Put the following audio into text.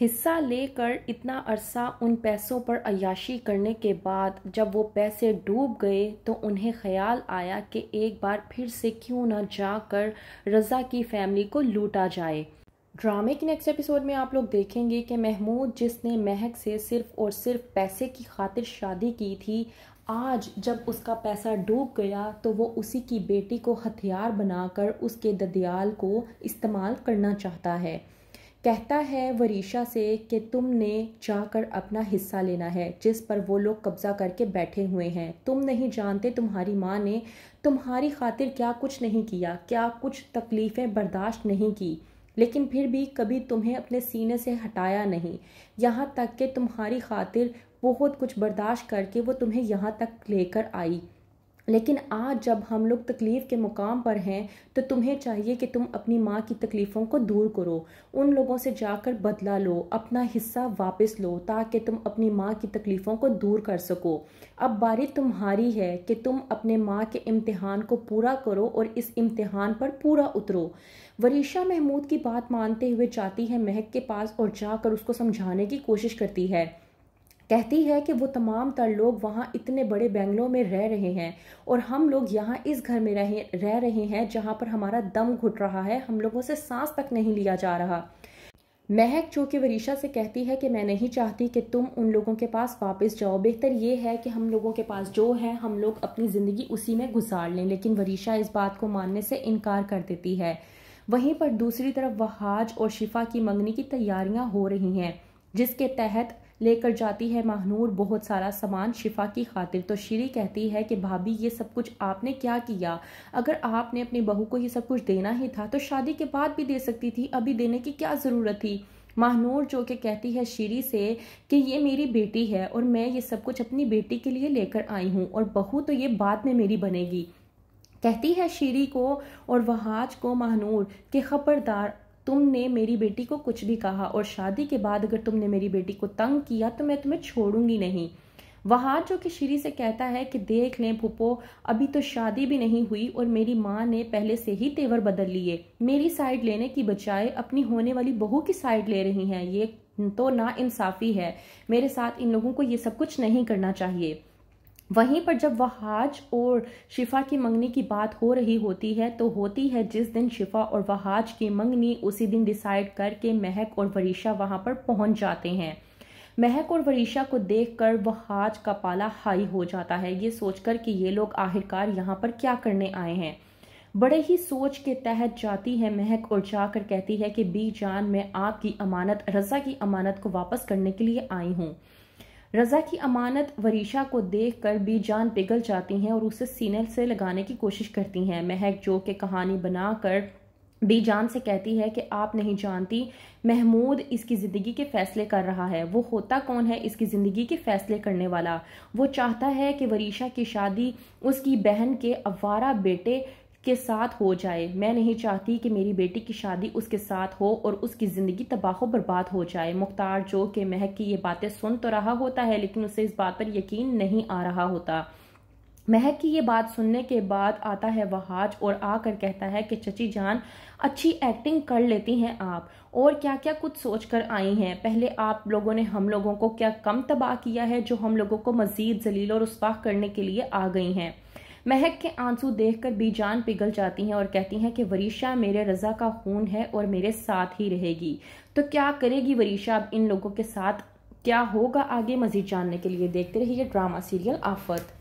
हिस्सा लेकर इतना अरसा उन पैसों पर अयाशी करने के बाद जब वो पैसे डूब गए तो उन्हें ख्याल आया कि एक बार फिर से क्यों ना जाकर रज़ा की फैमिली को लूटा जाए ड्रामे के नेक्स्ट एपिसोड में आप लोग देखेंगे कि महमूद जिसने महक से सिर्फ और सिर्फ पैसे की खातिर शादी की थी आज जब उसका पैसा डूब गया तो वो उसी की बेटी को हथियार बनाकर उसके ददियाल को इस्तेमाल करना चाहता है कहता है वरीशा से कि तुमने जाकर अपना हिस्सा लेना है जिस पर वो लोग कब्ज़ा करके बैठे हुए हैं तुम नहीं जानते तुम्हारी माँ ने तुम्हारी खातिर क्या कुछ नहीं किया क्या कुछ तकलीफ़ें बर्दाश्त नहीं की लेकिन फिर भी कभी तुम्हें अपने सीने से हटाया नहीं यहाँ तक कि तुम्हारी खातिर बहुत कुछ बर्दाश्त करके वो तुम्हें यहाँ तक लेकर आई लेकिन आज जब हम लोग तकलीफ़ के मुकाम पर हैं तो तुम्हें चाहिए कि तुम अपनी माँ की तकलीफ़ों को दूर करो उन लोगों से जाकर बदला लो अपना हिस्सा वापस लो ताकि तुम अपनी माँ की तकलीफ़ों को दूर कर सको अब बारी तुम्हारी है कि तुम अपने माँ के इम्तहान को पूरा करो और इस इम्तहान पर पूरा उतरो वरीशा महमूद की बात मानते हुए जाती है महक के पास और जाकर उसको समझाने की कोशिश करती है कहती है कि वो तमाम तर लोग वहाँ इतने बड़े बंगलों में रह रहे हैं और हम लोग यहाँ इस घर में रहे रह रहे हैं जहाँ पर हमारा दम घुट रहा है हम लोगों से सांस तक नहीं लिया जा रहा महक चूँकि वरीशा से कहती है कि मैं नहीं चाहती कि तुम उन लोगों के पास वापस जाओ बेहतर ये है कि हम लोगों के पास जो है हम लोग अपनी ज़िंदगी उसी में गुजार लें लेकिन वरीशा इस बात को मानने से इनकार कर देती है वहीं पर दूसरी तरफ वहाज और शिफा की मंगनी की तैयारियां हो रही हैं जिसके तहत लेकर जाती है महानूर बहुत सारा सामान शिफा की खातिर तो शीरी कहती है कि भाभी ये सब कुछ आपने क्या किया अगर आपने अपनी बहू को ये सब कुछ देना ही था तो शादी के बाद भी दे सकती थी अभी देने की क्या ज़रूरत थी महानूर जो कि कहती है शीरी से कि ये मेरी बेटी है और मैं ये सब कुछ अपनी बेटी के लिए लेकर आई हूँ और बहू तो ये बाद में मेरी बनेगी कहती है शीरी को और वहाज को महानूर कि खबरदार तुमने मेरी बेटी को कुछ भी कहा और शादी के बाद अगर तुमने मेरी बेटी को तंग किया तो मैं तुम्हें छोड़ूंगी नहीं वहाज जो कि श्री से कहता है कि देख लें पुप्पो अभी तो शादी भी नहीं हुई और मेरी माँ ने पहले से ही तेवर बदल लिए मेरी साइड लेने की बजाय अपनी होने वाली बहू की साइड ले रही हैं ये तो ना इंसाफी है मेरे साथ इन लोगों को ये सब कुछ नहीं करना चाहिए वहीं पर जब वहाज और शिफा की मंगनी की बात हो रही होती है तो होती है जिस दिन शिफा और वहाज की मंगनी उसी दिन डिसाइड करके महक और वरीशा वहां पर पहुंच जाते हैं महक और वरीशा को देखकर वहाज का पाला हाई हो जाता है ये सोचकर कि ये लोग आखिरकार यहाँ पर क्या करने आए हैं बड़े ही सोच के तहत जाती है महक और जाकर कहती है कि बी जान मैं आपकी अमानत रजा की अमानत को वापस करने के लिए आई हूँ रज़ा की अमानत वरीशा को देख कर जान पिघल जाती हैं और उसे सीने से लगाने की कोशिश करती हैं महक जो के कहानी बनाकर बी जान से कहती है कि आप नहीं जानती महमूद इसकी ज़िंदगी के फैसले कर रहा है वो होता कौन है इसकी ज़िंदगी के फैसले करने वाला वो चाहता है कि वरीशा की शादी उसकी बहन के अवारा बेटे के साथ हो जाए मैं नहीं चाहती कि मेरी बेटी की शादी उसके साथ हो और उसकी ज़िंदगी तबाह बर्बाद हो जाए मुख्तार जो कि महक की ये बातें सुन तो रहा होता है लेकिन उसे इस बात पर यकीन नहीं आ रहा होता महक की ये बात सुनने के बाद आता है वहाज और आकर कहता है कि चची जान अच्छी एक्टिंग कर लेती हैं आप और क्या क्या कुछ सोच कर आई हैं पहले आप लोगों ने हम लोगों को क्या कम तबाह किया है जो हम लोगों को मज़ीद जलील और उसवाह करने के लिए आ गई हैं महक के आंसू देखकर जान पिघल जाती हैं और कहती हैं कि वरीशा मेरे रजा का खून है और मेरे साथ ही रहेगी तो क्या करेगी वरीशा अब इन लोगों के साथ क्या होगा आगे मजीद जानने के लिए देखते रहिए ड्रामा सीरियल आफत